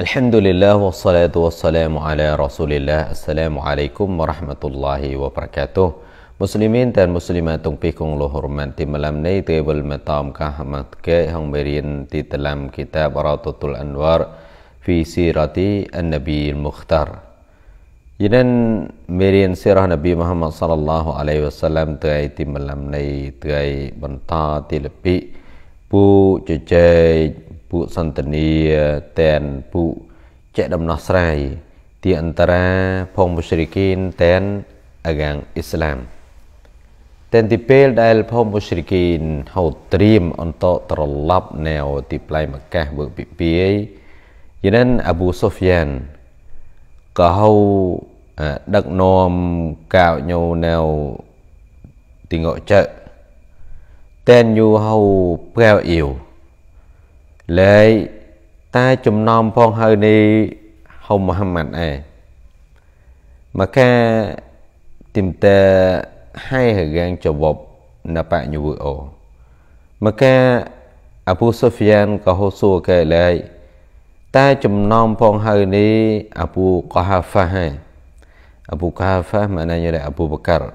الحمد لله والصلاة والسلام على رسول الله Assalamualaikum warahmatullahi wabarakatuh Muslimin dan muslimat tung pikung lo hormati malam ni tebal matam kahmat ke hang berin di dalam kitab Ratatul Anwar fi sirati An-Nabi Al-Mukhtar Yadan berin sirah Nabi Muhammad sallallahu alaihi wasallam tei ti malam ni tei benta ti lepi pu cecai ពួកសន្តានាតែនពួកចែកដំណោះស្រាយទីអន្តរាផងមុស្រីគីនតែនអាកាំងអ៊ីស្លាមតែនទីពេលដែលផងមុស្រីគីនហូតត្រៀមអន្តត្រឡប់ណែវទីផ្លៃមកកាសវើពិពីយយានអប៊ូសូហ្វយ៉ានក៏ហៅដឹកនាំកៅញោណែវទីងកចតែនយូហៅប្រែអ៊ីវលែកតែចំណោមផងហើយនេះហុំមូហាម៉ាត់ឯងមកការទីមតាហើយរៀងចវបណបញវអូមកការអប៊ូសូហ្វីយ៉ានក៏ហូសួរកែលែកតែចំណោមផងហើយនេះអប៊ូកហាហ្វាហើយអប៊ូកហាហ្វាមកណាយរអប៊ូបកាល់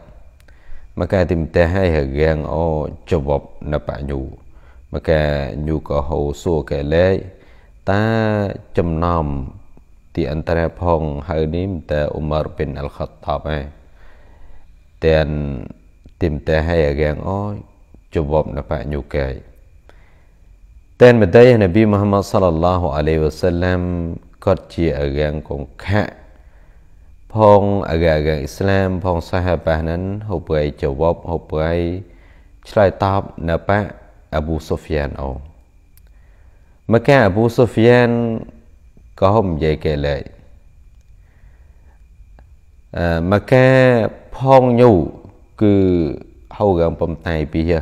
មកការទីមតាហើយរៀងអូ ចវបណបញវអូ maka juga ho សួរកែលែកតើចំណោមទីអន្តរផងហើយនេះតើអ៊ុមារប៊ីនអល់ខត្តាបឯងតែនទីមតើហើយរៀងអូជវបណបញុកែតែនមតៃនប៊ីមូហាម៉ាត់សល្លឡាហុអាឡៃវ៉ាសាឡាមគាត់ជារៀងកងខៈផងអរិយអ៊ីស្លាមផងសាហាបាហ្នឹងហូបប្រៃជវបហូបប្រៃឆ្លើយតបណប Abu Sufyan oh maka Abu Sufyan kaum je ke lai maka phong nyu cứ hầu gần bầm tay bị hia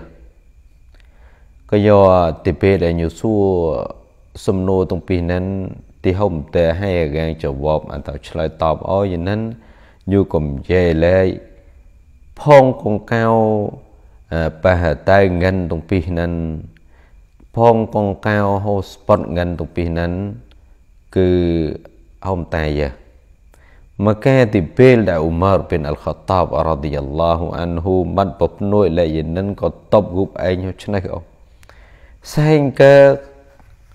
có do tiếp bê để nhiều xua xâm nô tông pì nên thì không tệ hay gan cho vọp anh tạo lại tọp ôi nên như cùng dê lệ phong con cao perhatangan tung pihnan ផងកងកៅហូស្ពតងិនទុពីនឹងគឺអមតាយមកែទីពេលដែលអ៊ុម៉ារបិនអល់ខតាបរ៉ាឌីយ៉ាឡោះអានហ៊ូបាត់បបនួយលែយនិនក៏តបគប់ឯងឆ្នេះអូសែងកើ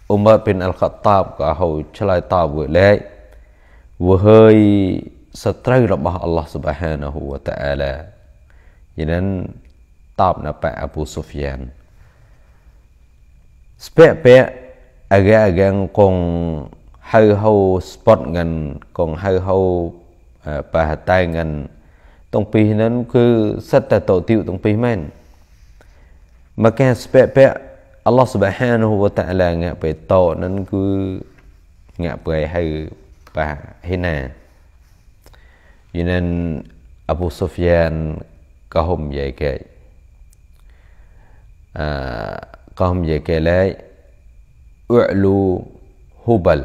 អ៊ុម៉ារបិនអល់ខតាបក៏ហូឆ្លើយតបវើលែកវើហើយសត្រូវរបស់អល់ឡោះស៊ុបហានហ៊ូវតាអាឡាយ៉ាងតបនៅប៉អប៊ូសូហ្វៀនស្ពែប៉អរ៉ាកាំងកងហៅហៅស្ពតងិនកងហៅហៅប៉ហតៃងិនតុងពីនឹងគឺសិតតែតតិវតុងពីមែនមកកែស្ពែប៉អល់ឡោះស៊ុបហានហូវតាឡាងាក់បេតោនឹងគឺងាក់ប្រៃហៅប៉ហេណាយិនអប៊ូសូហ្វៀនក៏ហុំយាយគេ à, कहम ये कहले उलू हुबल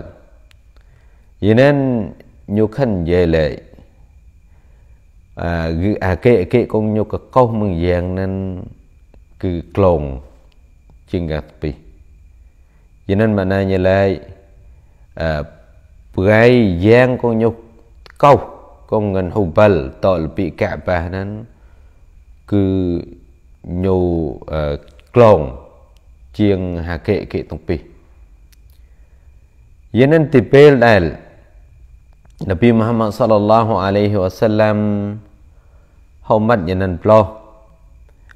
यनन nyukan yele à, à cái cái con nhu cái câu mừng vàng nên cứ clon chuyên gạt pi cho nên mà nay như lại à, gai vàng con nhu câu con ngân hù bal tội bị cả bà nên cứ nhu à, ក្លងជាងហាកេកេតុងពីយេនិនទីពេលដែលនប៊ីមហាម៉ាត់សល្លឡោះអាឡៃហ៊ីវ៉ាសាឡាំហូមាត់យេនិនប្លោះ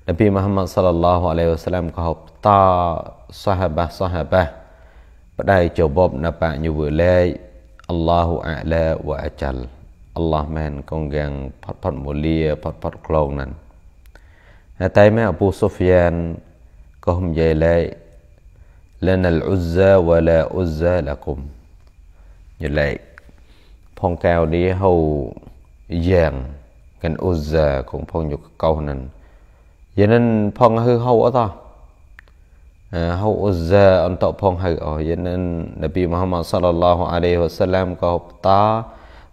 នប៊ីមហាម៉ាត់សល្លឡោះអាឡៃហ៊ីវ៉ាសាឡាំក៏ហប់តសហបាសហបាបដៃជបបណបញវលែកអល់ឡោះអាឡាវ៉ាអាចាល់អល់ឡោះមែនកងយ៉ាងផតផតមូលាផតផតក្លងណានតែម៉ែអប៊ូសូហ្វៀន hôm về lại Lana al-Uzza wa la Uzza lakum Như lại Phong cao đi hầu Giàng Gần Uzza cũng phong nhục câu nên Vậy nên phong hư hầu ở ta à, hau uzza on tok phong hai oh yen nabi muhammad sallallahu alaihi wasallam ko ta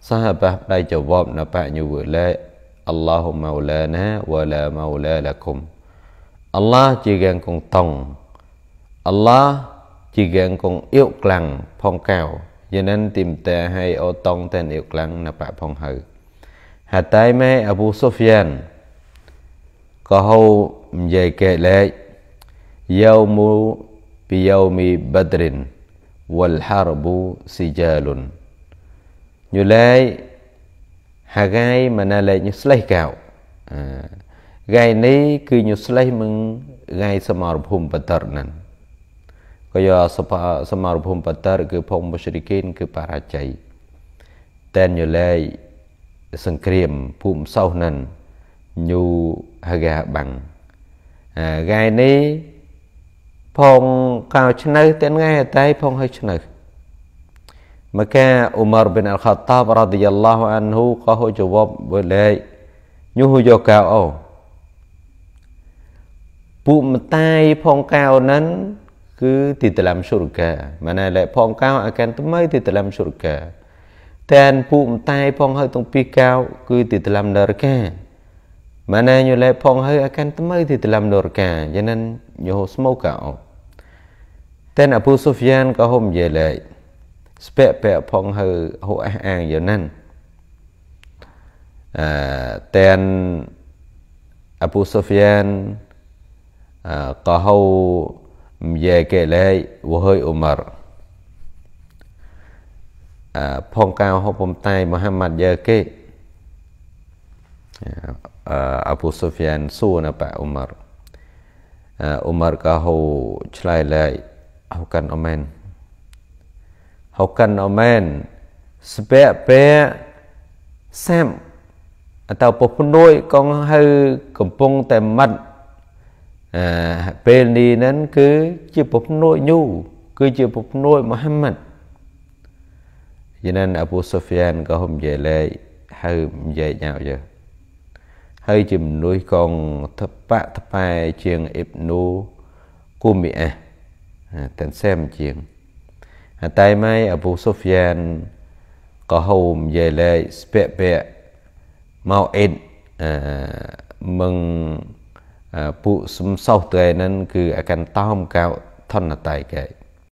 sahabah dai jawab na pa nyu le allahumma maulana wa la maula lakum Allah chỉ gần con tòng Allah chỉ gần con yêu clang phong cao cho nên tìm tè hay ô tông tên yêu clang nạp lại phong hự hà tay mẹ Abu Sufyan có hầu về kể lệ dâu mu mi badrin wal harbu sijalun như lệ hà gai mà na lệ như slay cạo à. ថ្ងៃនេះគឺញុស្លេះមិនថ្ងៃសមរភូមិបតរនឹងក៏យកសមរភូមិបតរគឺភូមិមុស្រីគីនគឺបរាជ័យតែនយលេសង្គ្រាមភូមិសោះនឹងញូហាហ្កាបាំងថ្ងៃនេះផងកៅឆ្នៅតែថ្ងៃតែផងហើយឆ្នៅមកកាអ៊ូម័រប៊ីនអល់ខាតាបរ៉ាឌីយ៉ាឡោះអានហ៊ូក៏ហូជវបវលេញុហូយកៅអូពួកម្តាយផងកៅនឹងគឺទីតលំសុរកាម៉ែណែផងកៅអាកានថ្មីទីតលំសុរកាតែនពួកម្តាយផងហើយទាំងពីរកៅគឺទីតលំនរកាម៉ែណែញូលែផងហើយអាកានថ្មីទីតលំនរកាយ៉ាងនឹងញូស្មូកាអូតែនអពូសូហ្វៀនក៏ហុំនិយាយលែកស្ពាក់ពាក់ផងហើហូអះអាងយ៉ាងណាអឺតែនអពូសូហ្វៀន qahow mjake lai wahai Umar ផងកៅហូបពំតែមហាម៉ាត់យើគេអាប៊ូសូហ្វៀនសួរនៅប៉ាអ៊ុមារអ៊ុមារក៏ហូឆ្លើយឡើយហូកាន់អូមែនហូកាន់អូមែនស្បែកបែសាំអតោពុះនួយ កងហៅកំពុងតែម៉ាត់ពេលនេះនឹងគឺជាពភ្នួយញូគឺជាពភ្នួយមូហាម៉ាត់យានអប៊ូសូហ្វីយ៉ានក៏ហុំនិយាយលេខហើយនិយាយញ៉ៅយើហើយជាមនុស្សកងថបៈថ្បែជាងអ៊ីបនូគូមីអះទាំងសែមជាងតែម៉ៃអប៊ូសូហ្វីយ៉ានក៏ហូមនិយាយលេខស្ពែកពែកមកអ៊ីតអឺមឹងពួកសំសោសត្រែនឹងគឺអកន្តោមកោថនតៃកែ